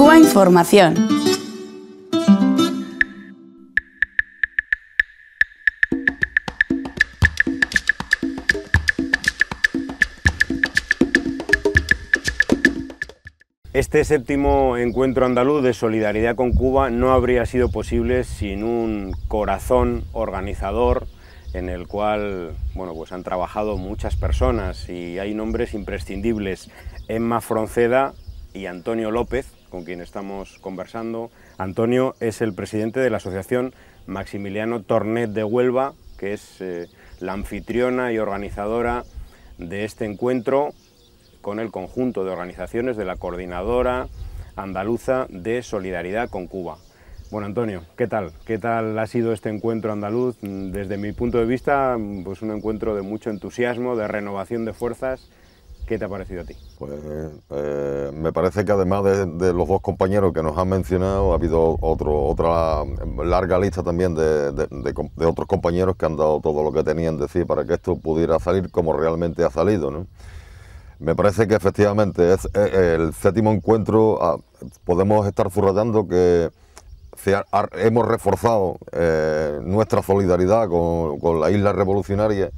Cuba Información. Este séptimo encuentro andaluz de solidaridad con Cuba no habría sido posible sin un corazón organizador en el cual bueno, pues han trabajado muchas personas y hay nombres imprescindibles, Emma Fronceda y Antonio López, con quien estamos conversando. Antonio es el presidente de la Asociación Maximiliano Tornet de Huelva, que es eh, la anfitriona y organizadora de este encuentro con el conjunto de organizaciones de la Coordinadora Andaluza de Solidaridad con Cuba. Bueno, Antonio, ¿qué tal? ¿Qué tal ha sido este encuentro andaluz? Mm, desde mi punto de vista, mm, pues un encuentro de mucho entusiasmo, de renovación de fuerzas ¿Qué te ha parecido a ti? Pues eh, me parece que además de, los dos compañeros que nos han mencionado, ha habido otro, otra larga lista también de, otros compañeros que han dado todo lo que tenían de sí para que esto pudiera salir como realmente ha salido. Me parece que efectivamente es, el séptimo encuentro, ah, podemos estar subrayando que hemos reforzado eh, nuestra solidaridad con, con la isla revolucionaria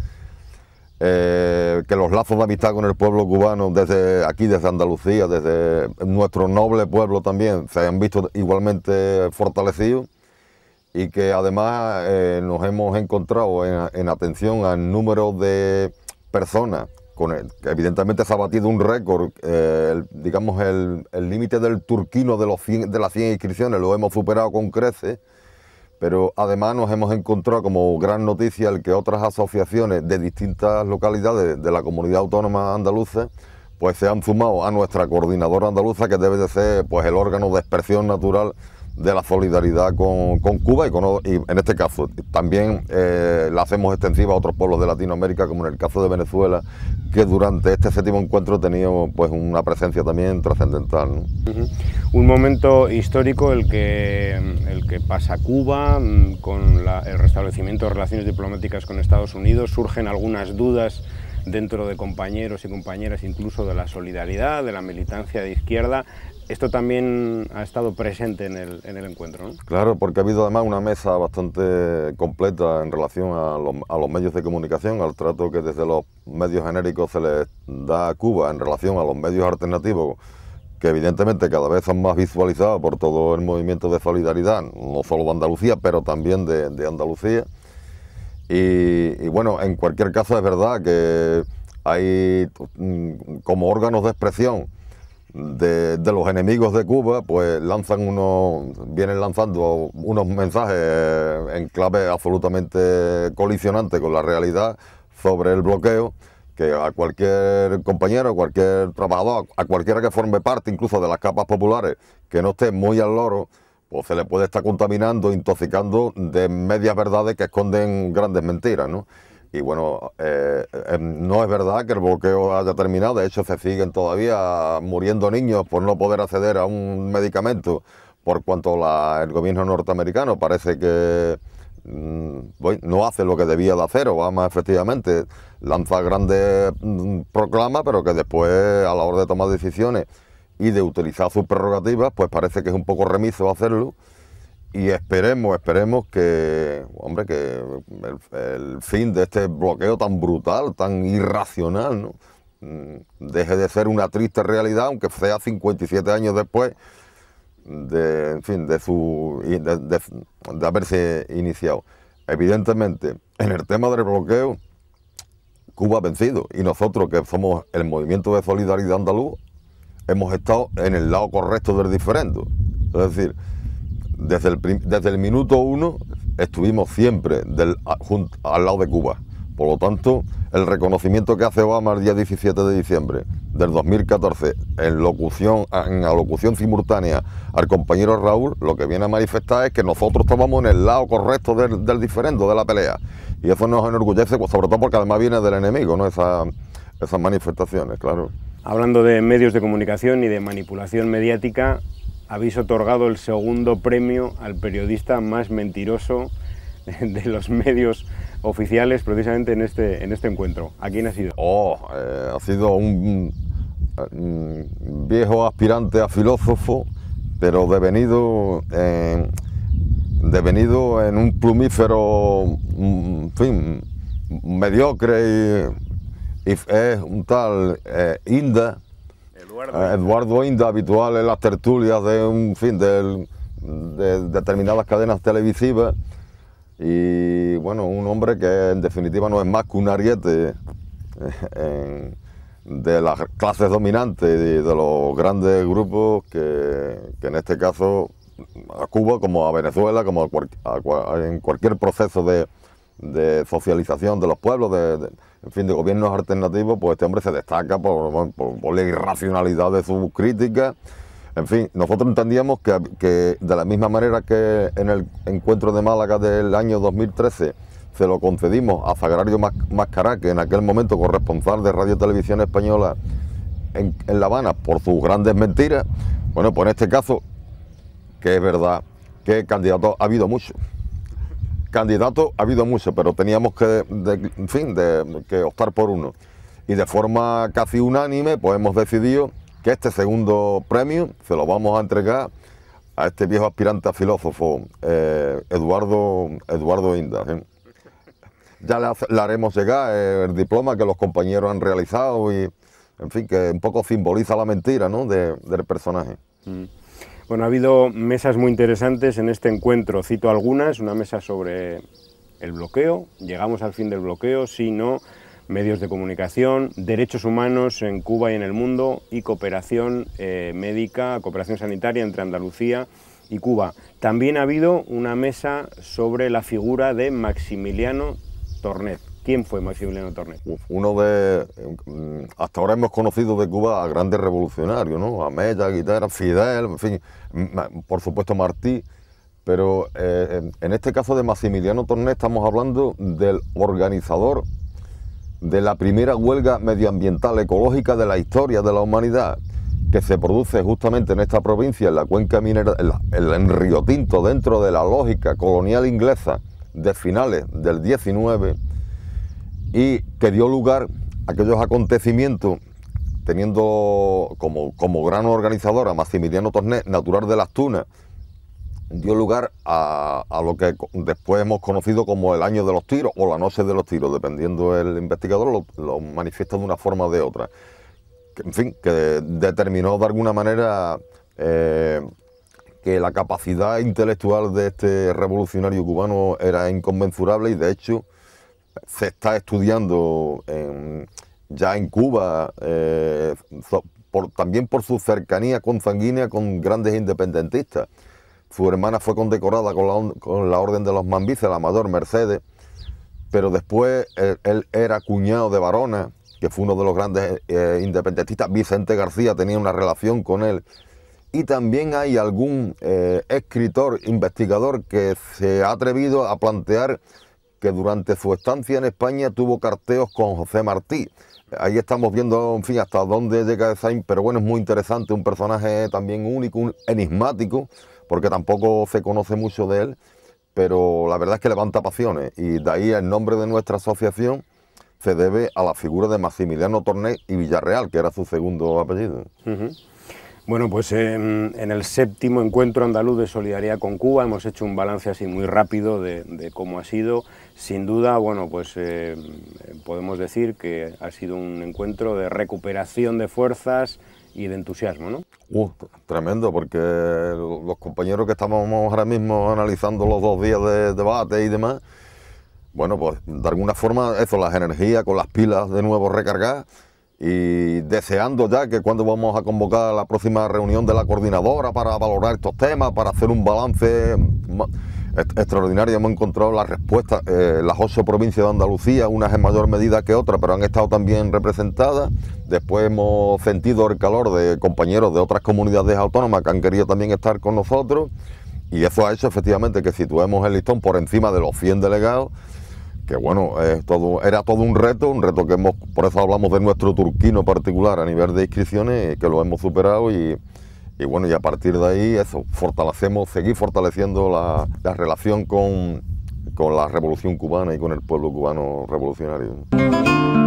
eh, que los lazos de amistad con el pueblo cubano desde aquí, desde Andalucía, desde nuestro noble pueblo también, se han visto igualmente fortalecidos y que además eh, nos hemos encontrado en, atención al número de personas, con que evidentemente se ha batido un récord, eh, digamos el límite del turquino de, los de las 100 inscripciones lo hemos superado con creces, pero además nos hemos encontrado como gran noticia el que otras asociaciones de distintas localidades de la comunidad autónoma andaluza pues se han sumado a nuestra coordinadora andaluza que debe de ser pues el órgano de expresión natural de la solidaridad con, Cuba y, en este caso también eh, la hacemos extensiva a otros pueblos de Latinoamérica, como en el caso de Venezuela, que durante este séptimo encuentro teníamos pues, una presencia también trascendental. Un momento histórico el que, el que pasa Cuba mm, con el restablecimiento de relaciones diplomáticas con Estados Unidos, surgen algunas dudas dentro de compañeros y compañeras, incluso de la solidaridad, de la militancia de izquierda. Esto también ha estado presente en el, encuentro. Claro, porque ha habido además una mesa bastante completa en relación a los, medios de comunicación, al trato que desde los medios genéricos se les da a Cuba en relación a los medios alternativos que evidentemente cada vez son más visualizados por todo el movimiento de solidaridad, no solo de Andalucía, pero también de Andalucía. Y, bueno, en cualquier caso es verdad que hay mm, como órganos de expresión de, los enemigos de Cuba, pues lanzan unos, vienen lanzando unos mensajes en clave absolutamente colisionante con la realidad sobre el bloqueo, que a cualquier compañero, a cualquier trabajador, a cualquiera que forme parte incluso de las capas populares, que no esté muy al loro o pues, se le puede estar contaminando, intoxicando de medias verdades que esconden grandes mentiras, Y bueno, eh, eh, no es verdad que el bloqueo haya terminado, de hecho se siguen todavía muriendo niños por no poder acceder a un medicamento, por cuanto el gobierno norteamericano parece que mm, no hace lo que debía de hacer, Obama efectivamente lanza grandes mm, proclamas, pero que después a la hora de tomar decisiones y de utilizar sus prerrogativas, pues parece que es un poco remiso hacerlo. Y esperemos, esperemos que, hombre, que el, fin de este bloqueo tan brutal, tan irracional, ¿no? Mm, deje de ser una triste realidad, aunque sea 57 años después de, en fin, de, su, de, de, haberse iniciado. Evidentemente, en el tema del bloqueo, Cuba ha vencido y nosotros que somos el movimiento de solidaridad andaluz hemos estado en el lado correcto del diferendo. Es decir, desde el, desde el minuto uno estuvimos siempre al lado de Cuba. Por lo tanto, el reconocimiento que hace Obama el día 17 de diciembre del 2014 en, locución, en alocución simultánea al compañero Raúl, lo que viene a manifestar es que nosotros estábamos en el lado correcto del, del diferendo, de la pelea. Y eso nos enorgullece, pues, sobre todo porque además viene del enemigo, ¿no? esas manifestaciones, claro. Hablando de medios de comunicación y de manipulación mediática, habéis otorgado el segundo premio al periodista más mentiroso de los medios oficiales precisamente en este, en este encuentro. ¿A quién ha sido? Oh, eh, ha sido un, viejo aspirante a filósofo, pero devenido en, devenido en un plumífero, mm, en fin, mediocre y es eh, un tal eh, eh, Inda, Eduardo. Inda, habitual en las tertulias de un fin de, determinadas cadenas televisivas y bueno, un hombre que en definitiva no es más que un ariete de las clases dominantes y de los grandes grupos que, que en este caso a Cuba como a Venezuela, como en cualquier proceso de, socialización de los pueblos, de en fin, de gobiernos alternativos, pues este hombre se destaca por, la irracionalidad de sus críticas. En fin, nosotros entendíamos que, de la misma manera que en el encuentro de Málaga del año 2013 se lo concedimos a Sagrario Mascará, que en aquel momento corresponsal de Radio Televisión Española en, La Habana, por sus grandes mentiras, bueno, pues en este caso, que es verdad que candidato ha habido muchos candidato ha habido muchos, pero teníamos que, en fin, de, que optar por uno. Y de forma casi unánime, pues hemos decidido que este segundo premio se lo vamos a entregar a este viejo aspirante a filósofo, eh, Eduardo, Eduardo Inda. ¿eh? Ya le, haremos llegar eh, el diploma que los compañeros han realizado y, en fin, que un poco simboliza la mentira del personaje. Mm. Bueno, ha habido mesas muy interesantes en este encuentro. Cito algunas, una mesa sobre el bloqueo, llegamos al fin del bloqueo, si sí, no, medios de comunicación, derechos humanos en Cuba y en el mundo y cooperación eh, médica, cooperación sanitaria entre Andalucía y Cuba. También ha habido una mesa sobre la figura de Maximiliano Tornet. ¿Quién fue Maximiliano Torné? Uno de. Mm, hasta ahora hemos conocido de Cuba a grandes revolucionarios, ¿no? A Mella, Guitarra, Fidel, en fin, mm, por supuesto Martí. Pero eh, en este caso de Maximiliano Torné estamos hablando del organizador de la primera huelga medioambiental ecológica de la historia de la humanidad, que se produce justamente en esta provincia, en la cuenca minera, en, la, Río Tinto, dentro de la lógica colonial inglesa de finales del 19 y que dio lugar a aquellos acontecimientos teniendo como, gran organizador a Maximiliano Torné, natural de Las Tunas, dio lugar a, lo que después hemos conocido como el año de los tiros o la noche de los tiros, dependiendo el investigador, lo, lo manifiesta de una forma o de otra. en fin, que determinó de alguna manera eh, que la capacidad intelectual de este revolucionario cubano era inconmensurable y de hecho se está estudiando ya en Cuba, eh, por, también por su cercanía consanguínea con grandes independentistas. Su hermana fue condecorada con la, con la Orden de los mambices, el amador Mercedes, pero después él, era cuñado de Varona, que fue uno de los grandes eh, independentistas. Vicente García tenía una relación con él. Y también hay algún eh, escritor, investigador, que se ha atrevido a plantear que durante su estancia en España tuvo carteos con José Martí. Ahí estamos viendo, en fin, hasta dónde llega Sainz, pero bueno, es muy interesante, un personaje también único, enigmático, porque tampoco se conoce mucho de él, pero la verdad es que levanta pasiones y de ahí el nombre de nuestra asociación se debe a la figura de Maximiliano Torné y Villarreal, que era su segundo apellido. Bueno, pues en, el séptimo encuentro andaluz de solidaridad con Cuba hemos hecho un balance así muy rápido de cómo ha sido sin duda, bueno, pues eh, podemos decir que ha sido un encuentro de recuperación de fuerzas y de entusiasmo, ¿no? Uh, tremendo, porque los compañeros que estábamos ahora mismo analizando los dos días de debate y demás, bueno, pues de alguna forma eso, las energías con las pilas de nuevo recargar... y deseando ya que cuando vamos a convocar la próxima reunión de la coordinadora para valorar estos temas, para hacer un balance extraordinaria. Hemos encontrado la respuesta. en eh, las ocho provincias de Andalucía, unas en mayor medida que otras, pero han estado también representadas. Después hemos sentido el calor de compañeros de otras comunidades autónomas que han querido también estar con nosotros. Y eso ha hecho efectivamente que situemos el listón por encima de los 100 delegados, que bueno, era todo un reto, un reto que hemos, por eso hablamos de nuestro turquino particular a nivel de inscripciones, que lo hemos superado y, y bueno, y a partir de ahí, eso, fortalecemos, seguir fortaleciendo la, relación con, con la revolución cubana y con el pueblo cubano revolucionario.